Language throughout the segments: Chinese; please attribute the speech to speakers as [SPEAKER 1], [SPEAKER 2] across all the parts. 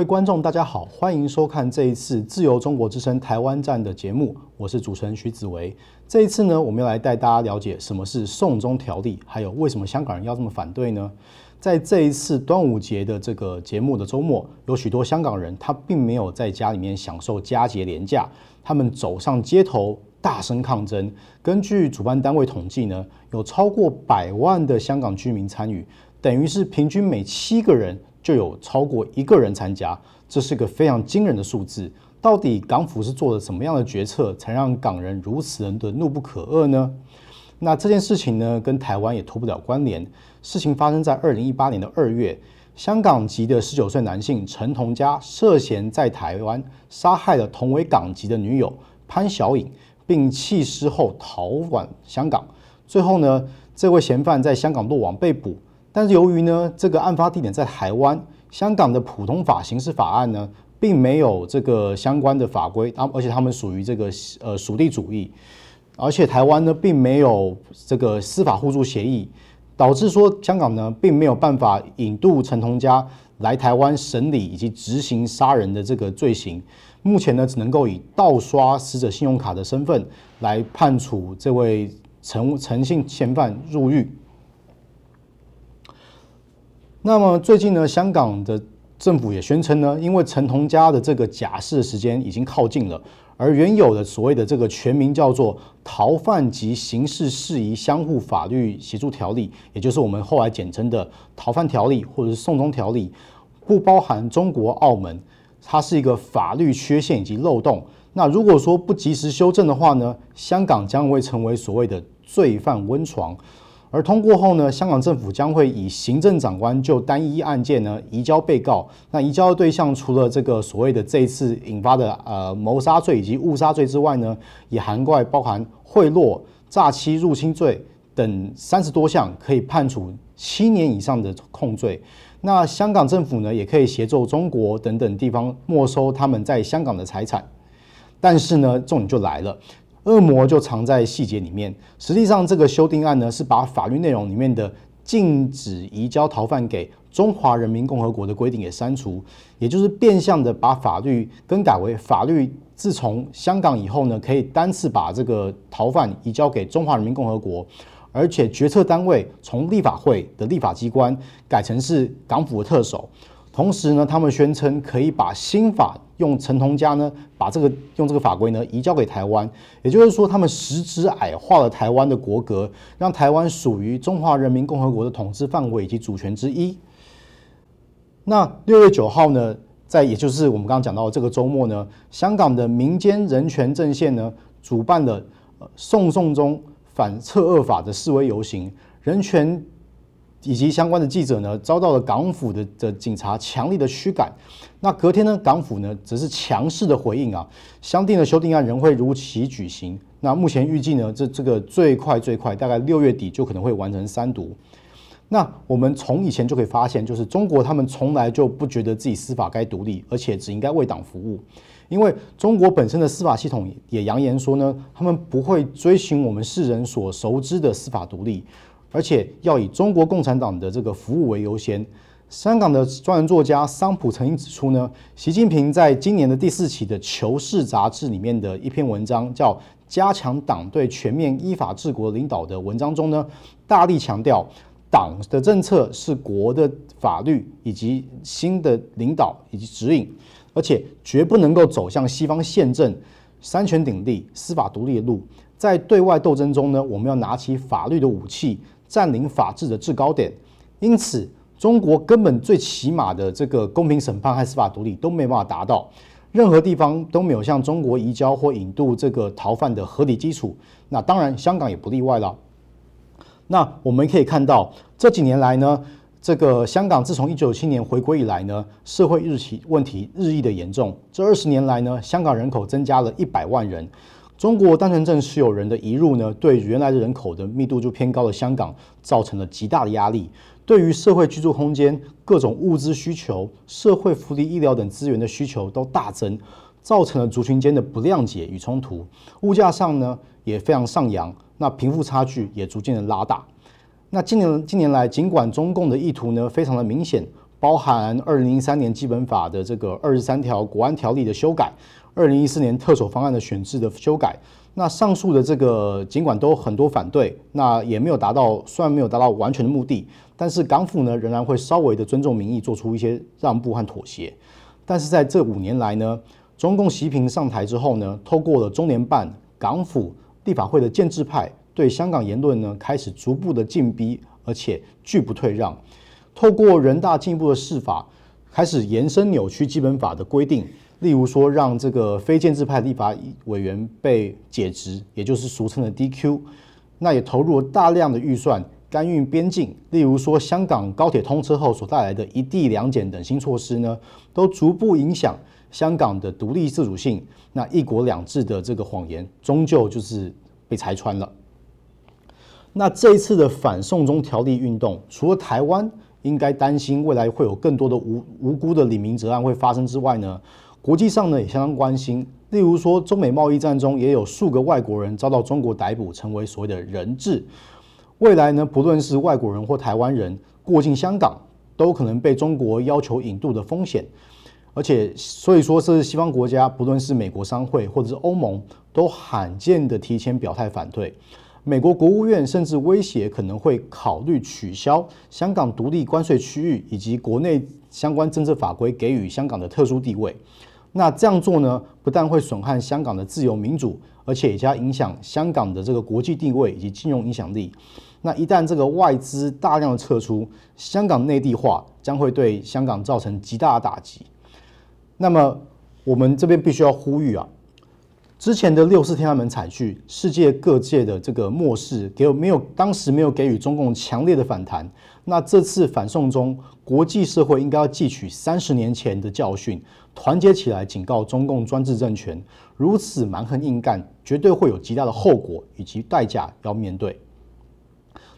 [SPEAKER 1] 各位观众，大家好，欢迎收看这一次自由中国之声台湾站的节目，我是主持人徐子维。这一次呢，我们要来带大家了解什么是送中条例，还有为什么香港人要这么反对呢？在这一次端午节的这个节目的周末，有许多香港人他并没有在家里面享受佳节连假，他们走上街头大声抗争。根据主办单位统计呢，有超过百万的香港居民参与，等于是平均每七个人。就有超过一个人参加，这是个非常惊人的数字。到底港府是做了什么样的决策，才让港人如此的怒不可遏呢？那这件事情呢，跟台湾也脱不了关联。事情发生在二零一八年的二月，香港籍的十九岁男性陈同佳涉嫌在台湾杀害了同为港籍的女友潘晓颖，并弃尸后逃往香港。最后呢，这位嫌犯在香港落网被捕。但是由于呢，这个案发地点在台湾，香港的普通法刑事法案呢，并没有这个相关的法规，而且他们属于这个呃属地主义，而且台湾呢并没有这个司法互助协议，导致说香港呢并没有办法引渡陈同佳来台湾审理以及执行杀人的这个罪行，目前呢只能够以盗刷死者信用卡的身份来判处这位陈陈姓嫌犯入狱。那么最近呢，香港的政府也宣称呢，因为陈同佳的这个假释时间已经靠近了，而原有的所谓的这个全名叫做《逃犯及刑事事宜相互法律协助条例》，也就是我们后来简称的《逃犯条例》或者《送中条例》，不包含中国澳门，它是一个法律缺陷以及漏洞。那如果说不及时修正的话呢，香港将会成为所谓的罪犯温床。而通过后呢，香港政府将会以行政长官就单一案件呢移交被告。那移交的对象除了这个所谓的这一次引发的呃谋杀罪以及误杀罪之外呢，也涵盖包含贿赂、诈欺、入侵罪等三十多项可以判处七年以上的控罪。那香港政府呢，也可以协助中国等等地方没收他们在香港的财产。但是呢，重点就来了。恶魔就藏在细节里面。实际上，这个修订案呢，是把法律内容里面的禁止移交逃犯给中华人民共和国的规定给删除，也就是变相的把法律更改为：法律自从香港以后呢，可以单次把这个逃犯移交给中华人民共和国，而且决策单位从立法会的立法机关改成是港府的特首。同时呢，他们宣称可以把新法用陈同家呢，把这个用这个法规呢移交给台湾，也就是说，他们实质矮化了台湾的国格，让台湾属于中华人民共和国的统治范围以及主权之一。那六月九号呢，在也就是我们刚刚讲到的这个周末呢，香港的民间人权阵线呢主办了呃，宋宋中反撤恶法的示威游行，人权。以及相关的记者呢，遭到了港府的的警察强力的驱赶。那隔天呢，港府呢则是强势的回应啊，相定的修订案仍会如期举行。那目前预计呢，这这个最快最快大概六月底就可能会完成三读。那我们从以前就可以发现，就是中国他们从来就不觉得自己司法该独立，而且只应该为党服务。因为中国本身的司法系统也扬言说呢，他们不会追寻我们世人所熟知的司法独立。而且要以中国共产党的这个服务为优先。香港的专栏作家桑普曾经指出呢，习近平在今年的第四期的《求是》杂志里面的一篇文章，叫《加强党对全面依法治国领导》的文章中呢，大力强调党的政策是国的法律以及新的领导以及指引，而且绝不能够走向西方宪政三权鼎立、司法独立的路。在对外斗争中呢，我们要拿起法律的武器。占领法治的制高点，因此中国根本最起码的这个公平审判和司法独立都没办法达到，任何地方都没有向中国移交或引渡这个逃犯的合理基础，那当然香港也不例外了。那我们可以看到这几年来呢，这个香港自从一九九七年回归以来呢，社会日期问题日益的严重。这二十年来呢，香港人口增加了一百万人。中国单纯证持有人的移入呢，对原来的人口的密度就偏高的香港造成了极大的压力，对于社会居住空间、各种物资需求、社会福利、医疗等资源的需求都大增，造成了族群间的不谅解与冲突。物价上呢也非常上扬，那贫富差距也逐渐的拉大。那今年近年来，尽管中共的意图呢非常的明显。包含二零一三年基本法的这个二十三条国安条例的修改，二零一四年特首方案的选制的修改，那上述的这个尽管都很多反对，那也没有达到，虽然没有达到完全的目的，但是港府呢仍然会稍微的尊重民意，做出一些让步和妥协。但是在这五年来呢，中共习近平上台之后呢，透过了中联办、港府、立法会的建制派对香港言论呢开始逐步的禁逼，而且拒不退让。透过人大进一步的释法，开始延伸扭曲基本法的规定，例如说让这个非建制派立法委员被解职，也就是俗称的 DQ，那也投入了大量的预算干预边境，例如说香港高铁通车后所带来的“一地两检”等新措施呢，都逐步影响香港的独立自主性，那一国两制的这个谎言终究就是被拆穿了。那这一次的反送中条例运动，除了台湾，应该担心未来会有更多的无无辜的李明哲案会发生之外呢，国际上呢也相当关心。例如说，中美贸易战中也有数个外国人遭到中国逮捕，成为所谓的人质。未来呢，不论是外国人或台湾人过境香港，都可能被中国要求引渡的风险。而且，所以说是西方国家，不论是美国商会或者是欧盟，都罕见的提前表态反对。美国国务院甚至威胁可能会考虑取消香港独立关税区域以及国内相关政策法规给予香港的特殊地位。那这样做呢，不但会损害香港的自由民主，而且也将影响香港的这个国际地位以及金融影响力。那一旦这个外资大量的撤出，香港内地化将会对香港造成极大的打击。那么，我们这边必须要呼吁啊。之前的六四天安门惨剧，世界各界的这个漠视，给没有当时没有给予中共强烈的反弹。那这次反送中，国际社会应该要汲取三十年前的教训，团结起来警告中共专制政权，如此蛮横硬干，绝对会有极大的后果以及代价要面对。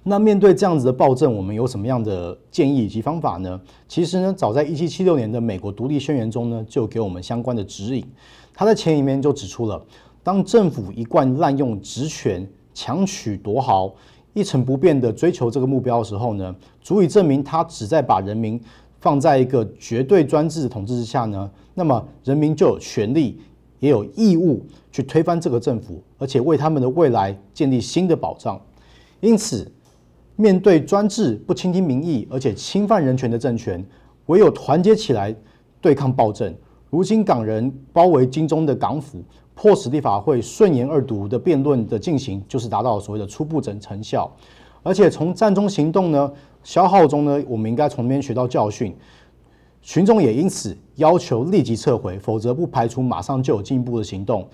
[SPEAKER 1] 那面对这样子的暴政，我们有什么样的建议以及方法呢？其实呢，早在一七七六年的美国独立宣言中呢，就给我们相关的指引。他在前里面就指出了，当政府一贯滥用职权、强取夺豪、一成不变的追求这个目标的时候呢，足以证明他只在把人民放在一个绝对专制的统治之下呢。那么，人民就有权利，也有义务去推翻这个政府，而且为他们的未来建立新的保障。因此。面对专制、不倾听民意，而且侵犯人权的政权，唯有团结起来对抗暴政。如今港人包围金钟的港府，迫使立法会顺延二读的辩论的进行，就是达到所谓的初步整成效。而且从战中行动呢，消耗中呢，我们应该从边学到教训。群众也因此要求立即撤回，否则不排除马上就有进一步的行动。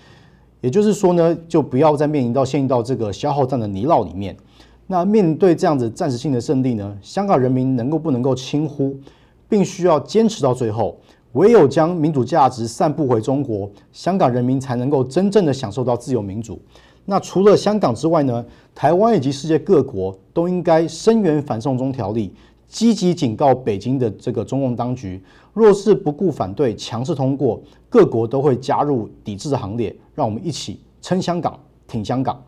[SPEAKER 1] 也就是说呢，就不要再面临到陷入到这个消耗战的泥淖里面。那面对这样子暂时性的胜利呢，香港人民能够不能够轻忽，并需要坚持到最后。唯有将民主价值散布回中国，香港人民才能够真正的享受到自由民主。那除了香港之外呢，台湾以及世界各国都应该声援反送中条例，积极警告北京的这个中共当局，若是不顾反对强势通过，各国都会加入抵制的行列。让我们一起撑香港，挺香港。